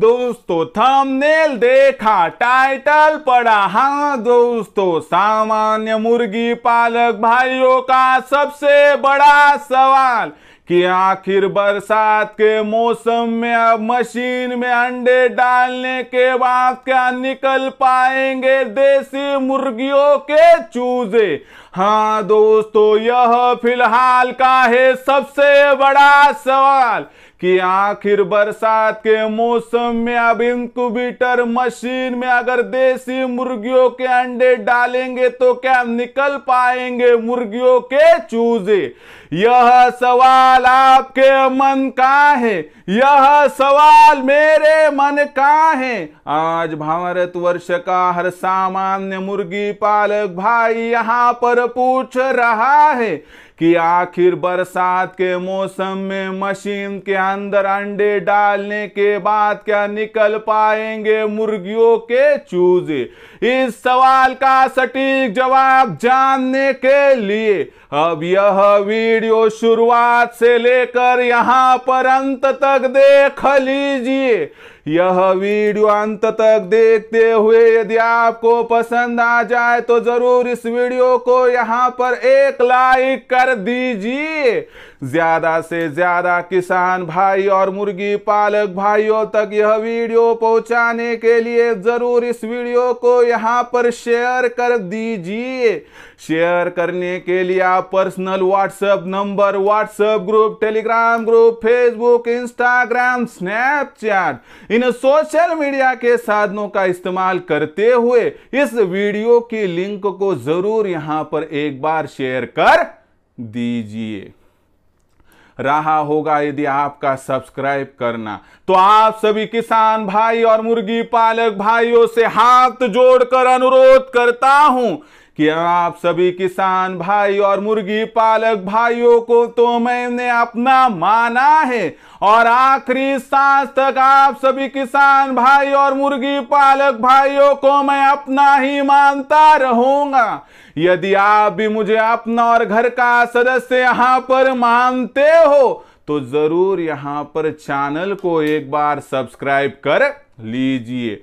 दोस्तों थंबनेल देखा टाइटल पढ़ा हाँ दोस्तों सामान्य मुर्गी पालक भाइयों का सबसे बड़ा सवाल कि आखिर बरसात के मौसम में अब मशीन में अंडे डालने के बाद क्या निकल पाएंगे देसी मुर्गियों के चूजे हाँ दोस्तों यह फिलहाल का है सबसे बड़ा सवाल कि आखिर बरसात के मौसम में अब इंक्यूबेटर मशीन में अगर देसी मुर्गियों के अंडे डालेंगे तो क्या निकल पाएंगे मुर्गियों के चूजे यह सवाल आपके मन का है यह सवाल मेरे मन का है आज भारत वर्ष का हर सामान्य मुर्गी पालक भाई यहाँ पर पूछ रहा है कि आखिर बरसात के मौसम में मशीन के अंदर अंडे डालने के बाद क्या निकल पाएंगे मुर्गियों के चूजे इस सवाल का सटीक जवाब जानने के लिए अब यह वीडियो शुरुआत से लेकर यहां पर अंत तक देख लीजिए यह वीडियो अंत तक देखते हुए यदि आपको पसंद आ जाए तो जरूर इस वीडियो को यहाँ पर एक लाइक कर दीजिए ज्यादा से ज्यादा किसान भाई और मुर्गी पालक भाइयों तक यह वीडियो पहुंचाने के लिए जरूर इस वीडियो को यहां पर शेयर कर दीजिए शेयर करने के लिए आप personal WhatsApp number WhatsApp group Telegram group Facebook Instagram Snapchat इन सोशल मीडिया के साधनों का इस्तेमाल करते हुए इस वीडियो की लिंक को जरूर यहां पर एक बार शेयर कर दीजिए रहा होगा यदि आपका सब्सक्राइब करना तो आप सभी किसान भाई और मुर्गी पालक भाइयों से हाथ जोड़कर अनुरोध करता हूं कि आप सभी किसान भाई और मुर्गी पालक भाइयों को तो मैंने अपना माना है और आखिरी सांस तक आप सभी किसान भाई और मुर्गी पालक भाइयों को मैं अपना ही मानता रहूंगा यदि आप भी मुझे अपना और घर का सदस्य यहां पर मानते हो तो जरूर यहां पर चैनल को एक बार सब्सक्राइब कर लीजिए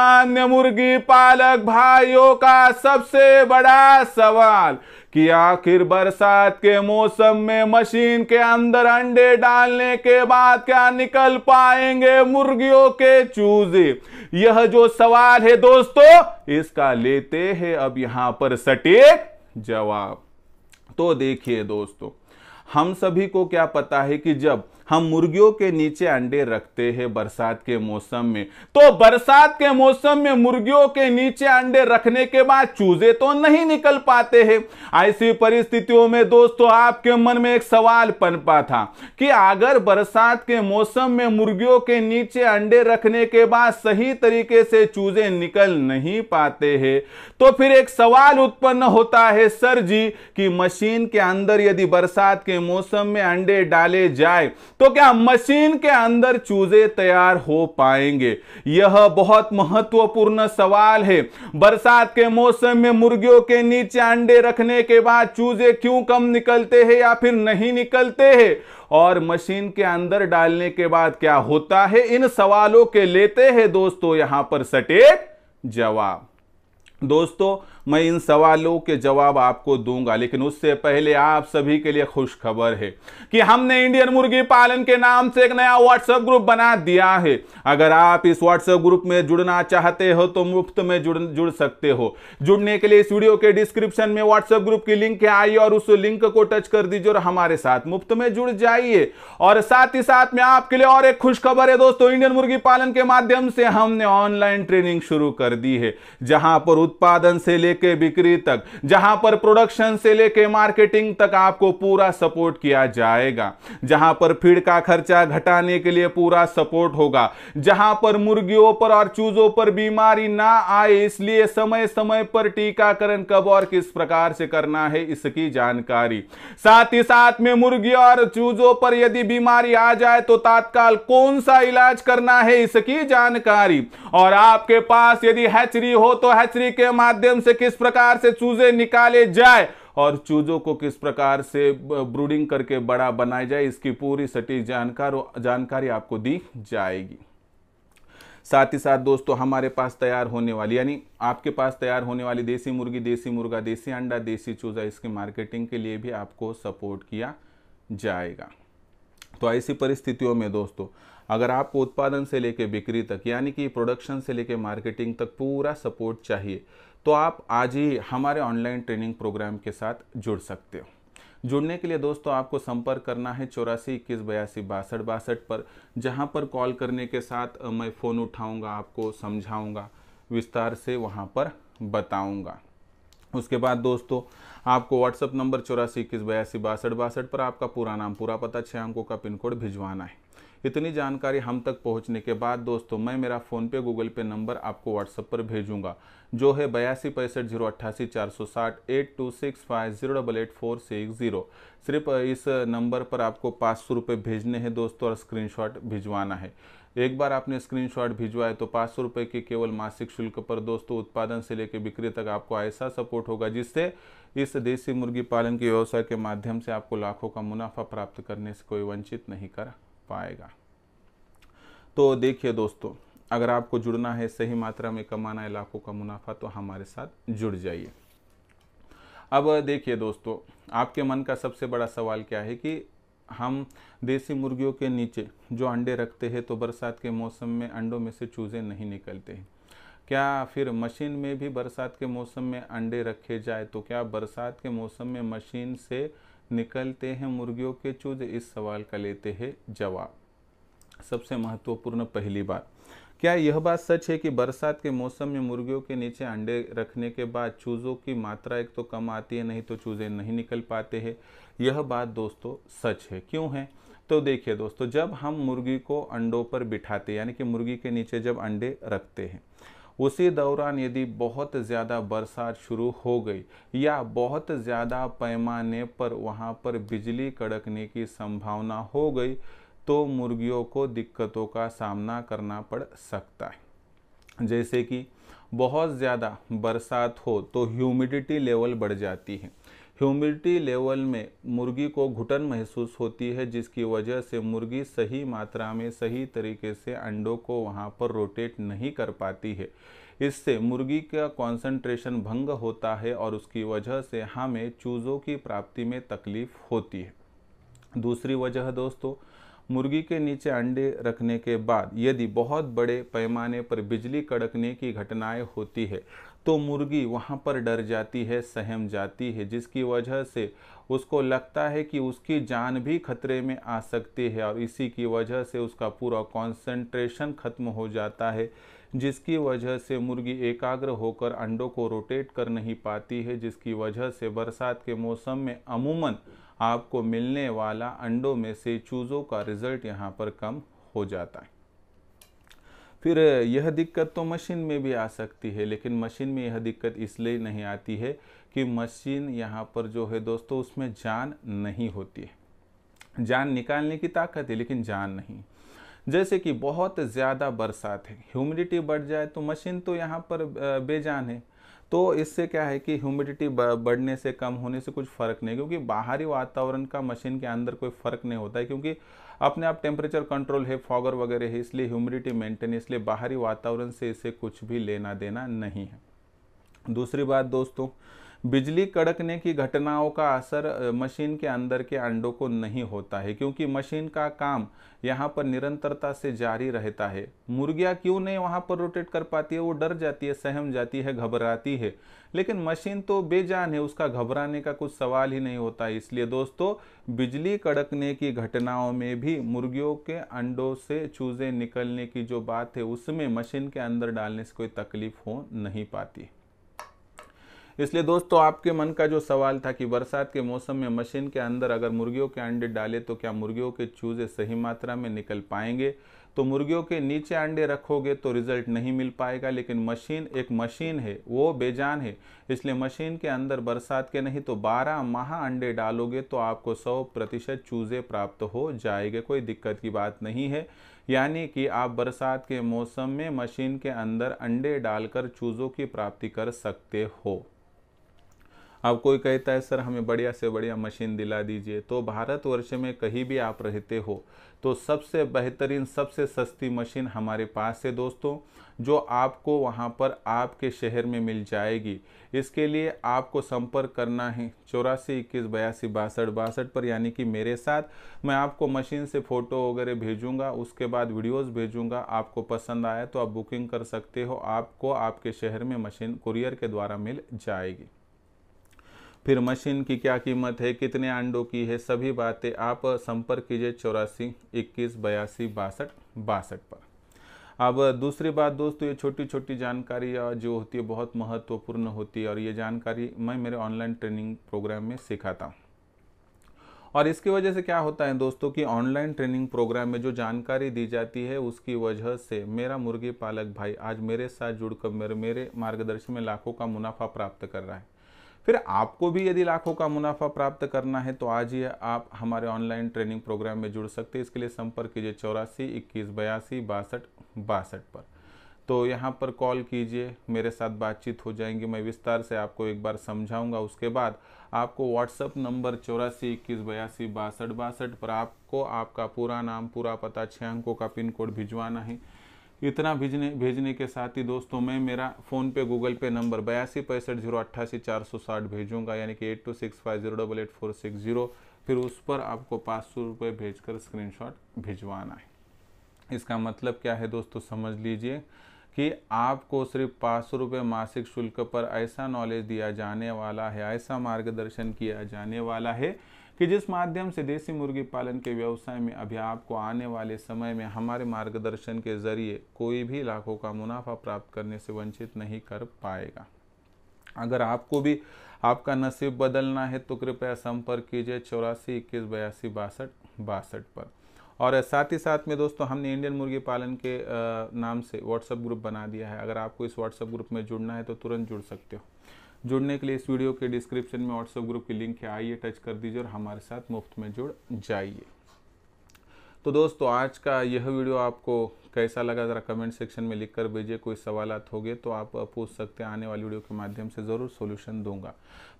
सामान्य मुर्गी पालक भाइयों का सबसे बड़ा सवाल कि आखिर बरसात के मौसम में मशीन के अंदर अंडे डालने के बाद क्या निकल पाएंगे मुर्गियों के चूजे यह जो सवाल है दोस्तों इसका लेते हैं अब यहां पर सटीक जवाब तो देखिए दोस्तों हम सभी को क्या पता है कि जब हम मुर्गियों के नीचे अंडे रखते हैं बरसात के मौसम में तो बरसात के मौसम में मुर्गियों के नीचे अंडे रखने के बाद चूजे तो नहीं निकल पाते हैं ऐसी परिस्थितियों में दोस्तों आपके मन में एक सवाल पनपा था कि अगर बरसात के मौसम में मुर्गियों के नीचे अंडे रखने के बाद सही तरीके से चूजे निकल नहीं पाते हैं तो फिर एक सवाल उत्पन्न होता है सर जी कि मशीन के अंदर यदि बरसात के मौसम में अंडे डाले जाए तो क्या मशीन के अंदर चूजे तैयार हो पाएंगे यह बहुत महत्वपूर्ण सवाल है बरसात के मौसम में मुर्गियों के नीचे अंडे रखने के बाद चूजे क्यों कम निकलते हैं या फिर नहीं निकलते हैं और मशीन के अंदर डालने के बाद क्या होता है इन सवालों के लेते हैं दोस्तों यहां पर सटे जवाब दोस्तों मैं इन सवालों के जवाब आपको दूंगा लेकिन उससे पहले आप सभी के लिए खुशखबर है कि हमने इंडियन मुर्गी पालन के नाम से एक नया व्हाट्सएप ग्रुप बना दिया है अगर आप इस व्हाट्सएप ग्रुप में जुड़ना चाहते हो तो मुफ्त में जुड़ जुड़ सकते हो जुड़ने के लिए इस वीडियो के डिस्क्रिप्शन में व्हाट्सएप ग्रुप की लिंक है और उस लिंक को टच कर दीजिए और हमारे साथ मुफ्त में जुड़ जाइए और साथ ही साथ में आपके लिए और एक खुशखबर है दोस्तों इंडियन मुर्गी पालन के माध्यम से हमने ऑनलाइन ट्रेनिंग शुरू कर दी है जहां पर उत्पादन से ले लेके बिक्री तक जहां पर प्रोडक्शन से लेके मार्केटिंग तक आपको पूरा सपोर्ट किया जाएगा जहां पर फीड का खर्चा घटाने के लिए पूरा सपोर्ट होगा जहां पर मुर्गियों पर और चूजों पर बीमारी ना आए इसलिए समय समय पर टीकाकरण कब और किस प्रकार से करना है इसकी जानकारी साथ ही साथ में मुर्गी और चूजों पर यदि बीमारी आ जाए तो तात्काल कौन सा इलाज करना है इसकी जानकारी और आपके पास यदि हैचरी हो तो हैचरी के माध्यम से किस प्रकार से चूजे निकाले जाए और चूजों को किस प्रकार से ब्रूडिंग करके बड़ा बनाया जाए इसकी पूरी सटीक जानकार जानकारी आपको दी जाएगी साथ ही साथ दोस्तों हमारे पास तैयार होने वाली यानी आपके पास तैयार होने वाली देसी मुर्गी देसी मुर्गा देसी अंडा देसी चूजा इसकी मार्केटिंग के लिए भी आपको सपोर्ट किया जाएगा तो ऐसी परिस्थितियों में दोस्तों अगर आपको उत्पादन से लेकर बिक्री तक यानी कि प्रोडक्शन से लेकर मार्केटिंग तक पूरा सपोर्ट चाहिए तो आप आज ही हमारे ऑनलाइन ट्रेनिंग प्रोग्राम के साथ जुड़ सकते हो जुड़ने के लिए दोस्तों आपको संपर्क करना है चौरासी इक्कीस बयासी बासठ बासठ पर जहाँ पर कॉल करने के साथ मैं फ़ोन उठाऊँगा आपको समझाऊँगा विस्तार से वहाँ पर बताऊँगा उसके बाद दोस्तों आपको व्हाट्सअप नंबर चौरासी इक्कीस बयासी बासठ बासठ पर आपका पूरा नाम पूरा पता छः अंकों का पिन कोड भिजवाना है इतनी जानकारी हम तक पहुंचने के बाद दोस्तों मैं मेरा फ़ोन पे गूगल पे नंबर आपको व्हाट्सएप पर भेजूंगा जो है बयासी पैंसठ जीरो अट्ठासी चार सौ साठ eight two six five zero double eight four six zero सिर्फ इस नंबर पर आपको पाँच सौ रुपये भेजने हैं दोस्तों और स्क्रीनशॉट भिजवाना है एक बार आपने स्क्रीनशॉट भिजवाए तो पाँच सौ रुपये के केवल मासिक शुल्क पर दोस्तों उत्पादन से लेकर बिक्री तक आपको ऐसा सपोर्ट होगा जिससे इस देसी मुर्गी पालन के व्यवसाय के माध्यम से आपको लाखों का मुनाफा प्राप्त करने से कोई वंचित नहीं करा पाएगा तो देखिए दोस्तों अगर आपको जुड़ना है सही मात्रा में कमाना है लाखों का मुनाफा तो हमारे साथ जुड़ जाइए अब देखिए दोस्तों आपके मन का सबसे बड़ा सवाल क्या है कि हम देसी मुर्गियों के नीचे जो अंडे रखते हैं तो बरसात के मौसम में अंडों में से चूज़े नहीं निकलते हैं क्या फिर मशीन में भी बरसात के मौसम में अंडे रखे जाए तो क्या बरसात के मौसम में मशीन से निकलते हैं मुर्गियों के चूज इस सवाल का लेते हैं जवाब सबसे महत्वपूर्ण पहली बात क्या यह बात सच है कि बरसात के मौसम में मुर्गियों के नीचे अंडे रखने के बाद चूज़ों की मात्रा एक तो कम आती है नहीं तो चूज़े नहीं निकल पाते हैं यह बात दोस्तों सच है क्यों है तो देखिए दोस्तों जब हम मुर्गी को अंडों पर बिठाते यानी कि मुर्गी के नीचे जब अंडे रखते हैं उसी दौरान यदि बहुत ज़्यादा बरसात शुरू हो गई या बहुत ज़्यादा पैमाने पर वहाँ पर बिजली कड़कने की संभावना हो गई तो मुर्गियों को दिक्कतों का सामना करना पड़ सकता है जैसे कि बहुत ज़्यादा बरसात हो तो ह्यूमिडिटी लेवल बढ़ जाती है ह्यूमिडिटी लेवल में मुर्गी को घुटन महसूस होती है जिसकी वजह से मुर्गी सही मात्रा में सही तरीके से अंडों को वहाँ पर रोटेट नहीं कर पाती है इससे मुर्गी का कंसंट्रेशन भंग होता है और उसकी वजह से हमें चूज़ों की प्राप्ति में तकलीफ होती है दूसरी वजह दोस्तों मुर्गी के नीचे अंडे रखने के बाद यदि बहुत बड़े पैमाने पर बिजली कड़कने की घटनाएं होती है तो मुर्गी वहाँ पर डर जाती है सहम जाती है जिसकी वजह से उसको लगता है कि उसकी जान भी खतरे में आ सकती है और इसी की वजह से उसका पूरा कंसंट्रेशन खत्म हो जाता है जिसकी वजह से मुर्गी एकाग्र होकर अंडों को रोटेट कर नहीं पाती है जिसकी वजह से बरसात के मौसम में अमूमन आपको मिलने वाला अंडों में से चूज़ों का रिज़ल्ट यहाँ पर कम हो जाता है फिर यह दिक्कत तो मशीन में भी आ सकती है लेकिन मशीन में यह दिक्कत इसलिए नहीं आती है कि मशीन यहाँ पर जो है दोस्तों उसमें जान नहीं होती है जान निकालने की ताकत है लेकिन जान नहीं जैसे कि बहुत ज़्यादा बरसात है ह्यूमिडिटी बढ़ जाए तो मशीन तो यहाँ पर बेजान है तो इससे क्या है कि ह्यूमिडिटी बढ़ने से कम होने से कुछ फ़र्क नहीं क्योंकि बाहरी वातावरण का मशीन के अंदर कोई फ़र्क नहीं होता है क्योंकि अपने आप टेम्परेचर कंट्रोल है फॉगर वगैरह है इसलिए ह्यूमिडिटी मेंटेन इसलिए बाहरी वातावरण से इसे कुछ भी लेना देना नहीं है दूसरी बात दोस्तों बिजली कड़कने की घटनाओं का असर मशीन के अंदर के अंडों को नहीं होता है क्योंकि मशीन का काम यहाँ पर निरंतरता से जारी रहता है मुर्गियाँ क्यों नहीं वहाँ पर रोटेट कर पाती है वो डर जाती है सहम जाती है घबराती है लेकिन मशीन तो बेजान है उसका घबराने का कुछ सवाल ही नहीं होता है इसलिए दोस्तों बिजली कड़कने की घटनाओं में भी मुर्गियों के अंडों से चूज़ें निकलने की जो बात है उसमें मशीन के अंदर डालने से कोई तकलीफ हो नहीं पाती इसलिए दोस्तों आपके मन का जो सवाल था कि बरसात के मौसम में मशीन के अंदर अगर मुर्गियों के अंडे डाले तो क्या मुर्गियों के चूजे सही मात्रा में निकल पाएंगे तो मुर्गियों के नीचे अंडे रखोगे तो रिजल्ट नहीं मिल पाएगा लेकिन मशीन एक मशीन है वो बेजान है इसलिए मशीन के अंदर बरसात के नहीं तो 12 माह अंडे डालोगे तो आपको 100 प्रतिशत चूजे प्राप्त हो जाएंगे कोई दिक्कत की बात नहीं है यानी कि आप बरसात के मौसम में मशीन के अंदर अंडे डालकर चूज़ों की प्राप्ति कर सकते हो अब कोई कहता है सर हमें बढ़िया से बढ़िया मशीन दिला दीजिए तो भारतवर्ष में कहीं भी आप रहते हो तो सबसे बेहतरीन सबसे सस्ती मशीन हमारे पास है दोस्तों जो आपको वहाँ पर आपके शहर में मिल जाएगी इसके लिए आपको संपर्क करना है चौरासी इक्कीस बयासी बासठ बासठ पर यानी कि मेरे साथ मैं आपको मशीन से फ़ोटो वगैरह भेजूंगा उसके बाद वीडियोस भेजूंगा आपको पसंद आया तो आप बुकिंग कर सकते हो आपको आपके शहर में मशीन कुरियर के द्वारा मिल जाएगी फिर मशीन की क्या कीमत है कितने अंडों की है सभी बातें आप संपर्क कीजिए चौरासी इक्कीस बयासी बासठ बासठ पर अब दूसरी बात दोस्तों ये छोटी छोटी जानकारी जो होती है बहुत महत्वपूर्ण होती है और ये जानकारी मैं मेरे ऑनलाइन ट्रेनिंग प्रोग्राम में सिखाता हूँ और इसकी वजह से क्या होता है दोस्तों कि ऑनलाइन ट्रेनिंग प्रोग्राम में जो जानकारी दी जाती है उसकी वजह से मेरा मुर्गी पालक भाई आज मेरे साथ जुड़कर मेरे मेरे मार्गदर्शन में लाखों का मुनाफा प्राप्त कर रहा है फिर आपको भी यदि लाखों का मुनाफा प्राप्त करना है तो आज ही आप हमारे ऑनलाइन ट्रेनिंग प्रोग्राम में जुड़ सकते हैं इसके लिए संपर्क कीजिए चौरासी इक्कीस बयासी बासठ बासठ पर तो यहाँ पर कॉल कीजिए मेरे साथ बातचीत हो जाएंगी मैं विस्तार से आपको एक बार समझाऊंगा उसके बाद आपको व्हाट्सअप नंबर चौरासी इक्कीस बयासी बासठ बासठ पर आपको आपका पूरा नाम पूरा पता छः अंकों का पिन कोड भिजवाना है इतना भेजने भेजने के साथ ही दोस्तों मैं मेरा फ़ोन पे गूगल पे नंबर बयासी पैंसठ जीरो अट्ठासी चार सौ साठ भेजूंगा यानी कि eight two six five zero double eight four six zero फिर उस पर आपको पाँच सौ रुपये भेज कर भिजवाना है इसका मतलब क्या है दोस्तों समझ लीजिए कि आपको सिर्फ पाँच सौ रुपये मासिक शुल्क पर ऐसा नॉलेज दिया जाने वाला है ऐसा मार्गदर्शन किया जाने वाला है कि जिस माध्यम से देसी मुर्गी पालन के व्यवसाय में अभी आपको आने वाले समय में हमारे मार्गदर्शन के जरिए कोई भी लाखों का मुनाफा प्राप्त करने से वंचित नहीं कर पाएगा अगर आपको भी आपका नसीब बदलना है तो कृपया संपर्क कीजिए चौरासी इक्कीस बयासी बासठ बासठ पर और साथ ही साथ में दोस्तों हमने इंडियन मुर्गी पालन के नाम से व्हाट्सएप ग्रुप बना दिया है अगर आपको इस व्हाट्सएप ग्रुप में जुड़ना है तो तुरंत जुड़ सकते हो जुड़ने के लिए इस वीडियो के डिस्क्रिप्शन में व्हाट्सएप ग्रुप की लिंक है आइए टच कर दीजिए और हमारे साथ मुफ्त में जुड़ जाइए तो दोस्तों आज का यह वीडियो आपको कैसा लगा ज़रा कमेंट सेक्शन में लिख कर भेजिए कोई सवाल हो गए तो आप पूछ सकते हैं आने वाली वीडियो के माध्यम से ज़रूर सोल्यूशन दूंगा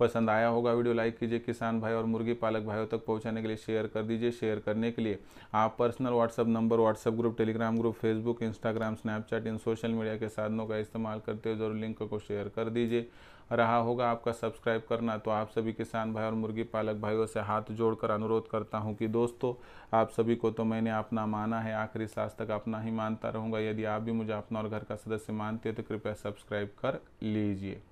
पसंद आया होगा वीडियो लाइक कीजिए किसान भाई और मुर्गी पालक भाइयों तक पहुंचाने के लिए शेयर कर दीजिए शेयर करने के लिए आप personal WhatsApp number WhatsApp group Telegram group Facebook Instagram Snapchat इन सोशल मीडिया के साधनों का इस्तेमाल करते हुए ज़रूर लिंक को शेयर कर दीजिए रहा होगा आपका सब्सक्राइब करना तो आप सभी किसान भाई और मुर्गी पालक भाइयों से हाथ जोड़कर अनुरोध करता हूं कि दोस्तों आप सभी को तो मैंने अपना माना है आखिरी सांस तक अपना ही मानता रहूँगा यदि आप भी मुझे अपना और घर का सदस्य मानते हो तो कृपया सब्सक्राइब कर लीजिए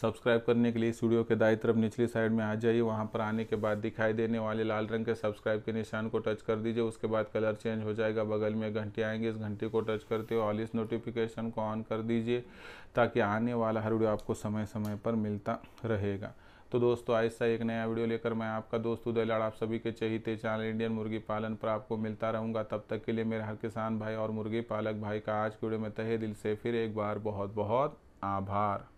सब्सक्राइब करने के लिए स्टूडियो के दाई तरफ निचली साइड में आ जाइए वहाँ पर आने के बाद दिखाई देने वाले लाल रंग के सब्सक्राइब के निशान को टच कर दीजिए उसके बाद कलर चेंज हो जाएगा बगल में घंटी आएंगे इस घंटी को टच करते हुए ऑल इस नोटिफिकेशन को ऑन कर दीजिए ताकि आने वाला हर वीडियो आपको समय समय पर मिलता रहेगा तो दोस्तों सा एक नया वीडियो लेकर मैं आपका दोस्त उदय लाड़ आप सभी के चहीते चैनल इंडियन मुर्गी पालन पर आपको मिलता रहूंगा तब तक के लिए मेरे हर किसान भाई और मुर्गी पालक भाई का आज के वीडियो में तहे दिल से फिर एक बार बहुत बहुत आभार